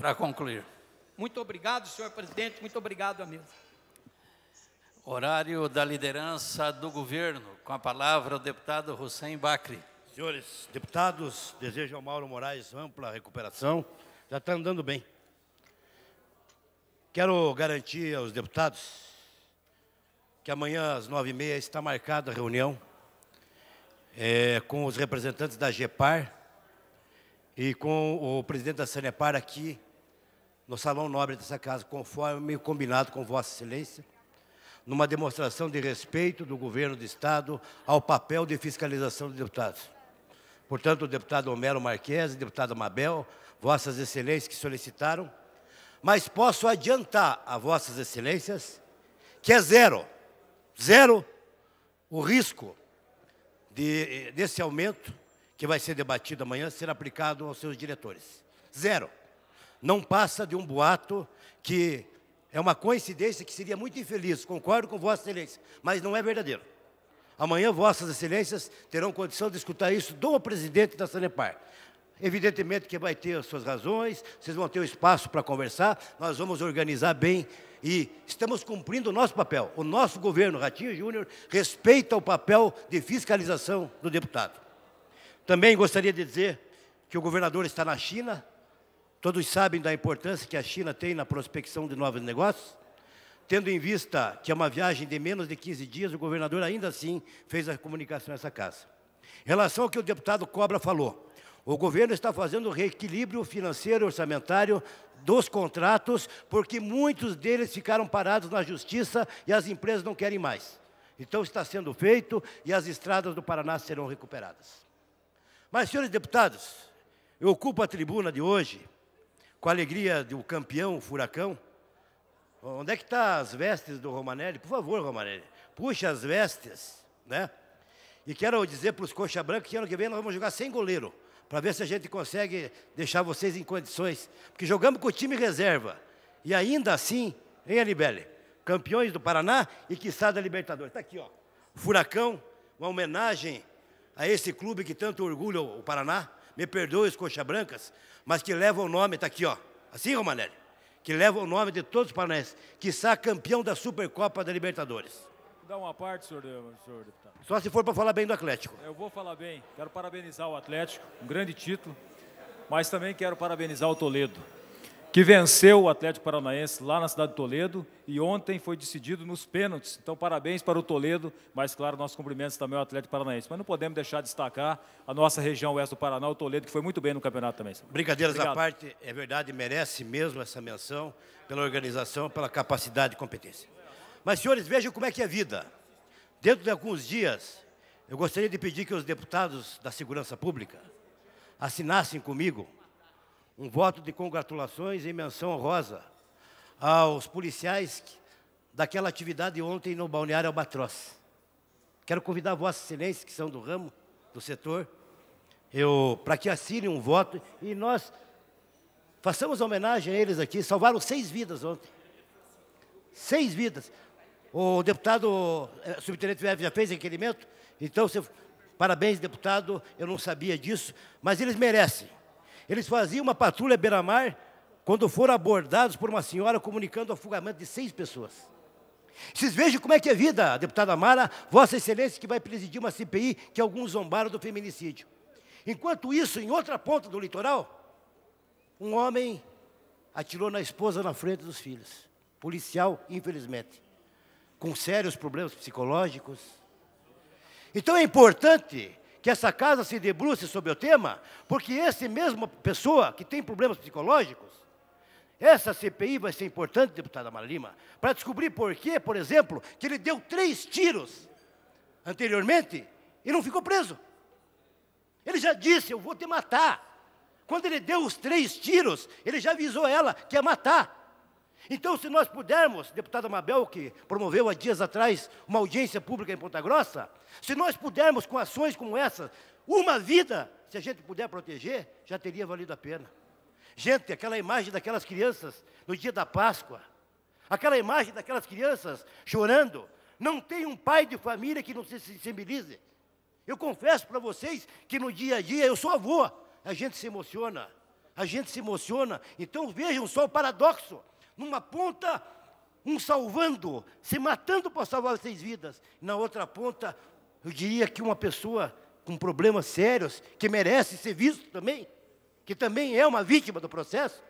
para concluir. Muito obrigado, senhor presidente, muito obrigado, amigo. Horário da liderança do governo. Com a palavra, o deputado Hussein Bacri. Senhores deputados, desejo ao Mauro Moraes ampla recuperação. Já está andando bem. Quero garantir aos deputados que amanhã às nove e meia está marcada a reunião é, com os representantes da GEPAR e com o presidente da Sanepar aqui no salão nobre dessa casa, conforme é combinado com Vossa Excelência, numa demonstração de respeito do governo do Estado ao papel de fiscalização dos deputados. Portanto, o deputado Homero Marques, deputado Mabel, Vossas Excelências que solicitaram, mas posso adiantar a Vossas Excelências que é zero, zero o risco de, desse aumento que vai ser debatido amanhã ser aplicado aos seus diretores. Zero não passa de um boato que é uma coincidência que seria muito infeliz, concordo com Vossa Excelência, mas não é verdadeiro. Amanhã, Vossas Excelências terão condição de escutar isso do presidente da Sanepar. Evidentemente que vai ter as suas razões, vocês vão ter o espaço para conversar, nós vamos organizar bem e estamos cumprindo o nosso papel. O nosso governo, Ratinho Júnior, respeita o papel de fiscalização do deputado. Também gostaria de dizer que o governador está na China, Todos sabem da importância que a China tem na prospecção de novos negócios? Tendo em vista que é uma viagem de menos de 15 dias, o governador ainda assim fez a comunicação a essa casa. Em relação ao que o deputado Cobra falou, o governo está fazendo o reequilíbrio financeiro e orçamentário dos contratos, porque muitos deles ficaram parados na justiça e as empresas não querem mais. Então está sendo feito e as estradas do Paraná serão recuperadas. Mas, senhores deputados, eu ocupo a tribuna de hoje com a alegria do campeão, o furacão. Onde é que estão tá as vestes do Romanelli? Por favor, Romanelli, puxa as vestes, né? E quero dizer para os coxa branca que ano que vem nós vamos jogar sem goleiro, para ver se a gente consegue deixar vocês em condições, porque jogamos com o time reserva. E ainda assim, hein, Anibele? Campeões do Paraná e quiçá da Libertadores. Está aqui, ó. Furacão, uma homenagem a esse clube que tanto orgulha o Paraná, me perdoe escoxa brancas, mas que leva o nome, está aqui, ó, assim, Romanelli, que leva o nome de todos os paranaenses, que está campeão da Supercopa da Libertadores. Dá uma parte, senhor, senhor deputado. Só se for para falar bem do Atlético. Eu vou falar bem. Quero parabenizar o Atlético, um grande título, mas também quero parabenizar o Toledo que venceu o Atlético Paranaense lá na cidade de Toledo e ontem foi decidido nos pênaltis. Então, parabéns para o Toledo, mas claro, nossos cumprimentos também ao Atlético Paranaense. Mas não podemos deixar de destacar a nossa região oeste do Paraná, o Toledo, que foi muito bem no campeonato também. Brincadeiras Obrigado. à parte, é verdade, merece mesmo essa menção pela organização, pela capacidade e competência. Mas, senhores, vejam como é que é a vida. Dentro de alguns dias, eu gostaria de pedir que os deputados da Segurança Pública assinassem comigo um voto de congratulações e menção honrosa aos policiais daquela atividade ontem no Balneário Albatroz. Quero convidar vossas excelências que são do ramo, do setor, para que assinem um voto e nós façamos homenagem a eles aqui. Salvaram seis vidas ontem. Seis vidas. O deputado o eh, subtenente Vieira já fez requerimento, então, se, parabéns, deputado, eu não sabia disso, mas eles merecem. Eles faziam uma patrulha beira-mar quando foram abordados por uma senhora comunicando o afogamento de seis pessoas. Vocês vejam como é que é a vida, deputada Mara, Vossa Excelência, que vai presidir uma CPI que alguns zombaram do feminicídio. Enquanto isso, em outra ponta do litoral, um homem atirou na esposa na frente dos filhos. Policial, infelizmente. Com sérios problemas psicológicos. Então é importante que essa casa se debruce sobre o tema, porque esse mesma pessoa que tem problemas psicológicos, essa CPI vai ser importante, deputada Mara Lima, para descobrir por que, por exemplo, que ele deu três tiros anteriormente e não ficou preso. Ele já disse, eu vou te matar. Quando ele deu os três tiros, ele já avisou ela que ia matar. Então, se nós pudermos, deputada Mabel, que promoveu há dias atrás uma audiência pública em Ponta Grossa, se nós pudermos, com ações como essa, uma vida, se a gente puder proteger, já teria valido a pena. Gente, aquela imagem daquelas crianças no dia da Páscoa, aquela imagem daquelas crianças chorando, não tem um pai de família que não se sensibilize. Eu confesso para vocês que no dia a dia, eu sou avô, a gente se emociona, a gente se emociona. Então vejam só o paradoxo. Numa ponta, um salvando, se matando para salvar seis vidas. Na outra ponta, eu diria que uma pessoa com problemas sérios, que merece ser visto também, que também é uma vítima do processo.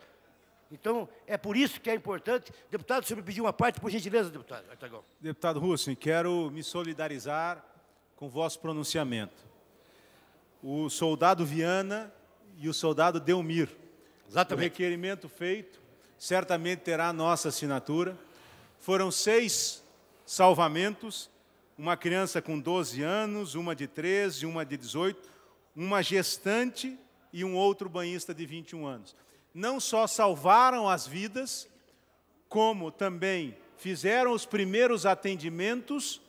Então, é por isso que é importante. Deputado, se me pedir uma parte, por gentileza, deputado. Deputado Russo, quero me solidarizar com o vosso pronunciamento. O soldado Viana e o soldado Delmir. Exatamente. O requerimento feito certamente terá nossa assinatura. Foram seis salvamentos: uma criança com 12 anos, uma de 13, uma de 18, uma gestante e um outro banhista de 21 anos. Não só salvaram as vidas, como também fizeram os primeiros atendimentos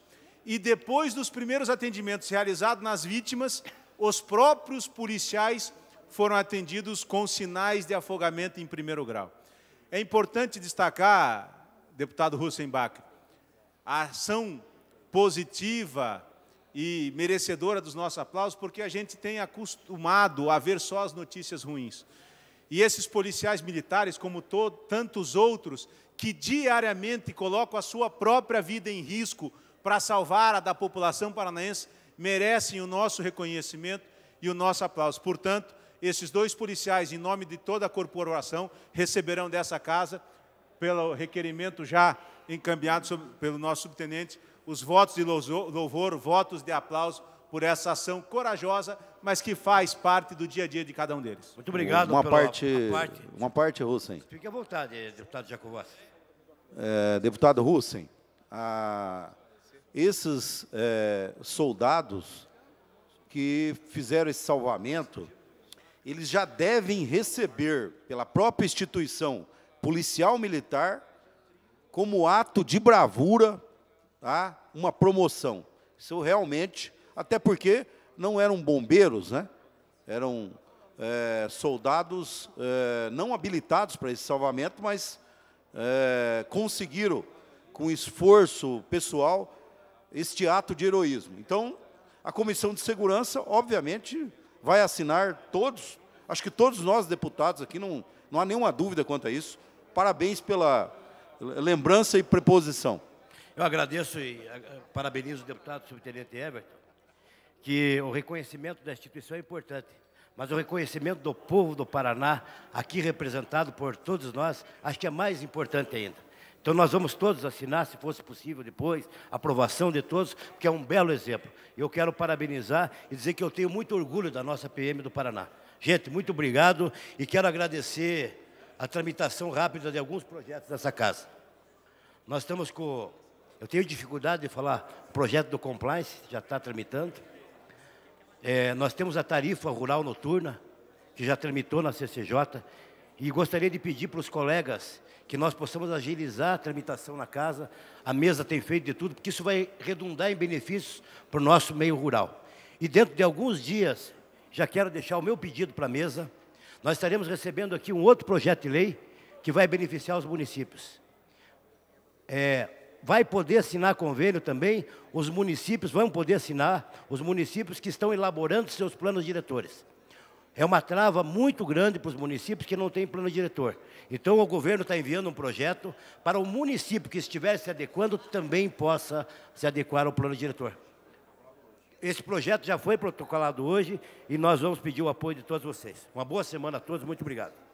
e depois dos primeiros atendimentos realizados nas vítimas, os próprios policiais foram atendidos com sinais de afogamento em primeiro grau. É importante destacar, deputado Hussenbach, a ação positiva e merecedora dos nossos aplausos, porque a gente tem acostumado a ver só as notícias ruins. E esses policiais militares, como tantos outros, que diariamente colocam a sua própria vida em risco para salvar a da população paranaense, merecem o nosso reconhecimento e o nosso aplauso. Portanto, esses dois policiais, em nome de toda a corporação, receberão dessa casa, pelo requerimento já encaminhado sobre, pelo nosso subtenente, os votos de louvor, votos de aplauso por essa ação corajosa, mas que faz parte do dia a dia de cada um deles. Muito obrigado uma pela parte, parte. Uma parte, Russen. Fique à vontade, deputado Jacobacci. É, deputado Russen, a, esses é, soldados que fizeram esse salvamento eles já devem receber, pela própria instituição policial militar, como ato de bravura, tá? uma promoção. Isso realmente, até porque não eram bombeiros, né? eram é, soldados é, não habilitados para esse salvamento, mas é, conseguiram, com esforço pessoal, este ato de heroísmo. Então, a Comissão de Segurança, obviamente, vai assinar todos. Acho que todos nós, deputados, aqui, não, não há nenhuma dúvida quanto a isso. Parabéns pela lembrança e preposição. Eu agradeço e eh, parabenizo o deputado subtenente Everton, que o reconhecimento da instituição é importante, mas o reconhecimento do povo do Paraná, aqui representado por todos nós, acho que é mais importante ainda. Então nós vamos todos assinar, se fosse possível depois, aprovação de todos, porque é um belo exemplo. Eu quero parabenizar e dizer que eu tenho muito orgulho da nossa PM do Paraná. Gente, muito obrigado e quero agradecer a tramitação rápida de alguns projetos dessa casa. Nós estamos com... Eu tenho dificuldade de falar projeto do compliance, já está tramitando. É, nós temos a tarifa rural noturna, que já tramitou na CCJ, e gostaria de pedir para os colegas que nós possamos agilizar a tramitação na casa. A mesa tem feito de tudo, porque isso vai redundar em benefícios para o nosso meio rural. E dentro de alguns dias, já quero deixar o meu pedido para a mesa, nós estaremos recebendo aqui um outro projeto de lei que vai beneficiar os municípios. É, vai poder assinar convênio também, os municípios vão poder assinar, os municípios que estão elaborando seus planos diretores é uma trava muito grande para os municípios que não têm plano diretor. Então, o governo está enviando um projeto para o município que estiver se adequando também possa se adequar ao plano diretor. Esse projeto já foi protocolado hoje e nós vamos pedir o apoio de todos vocês. Uma boa semana a todos, muito obrigado.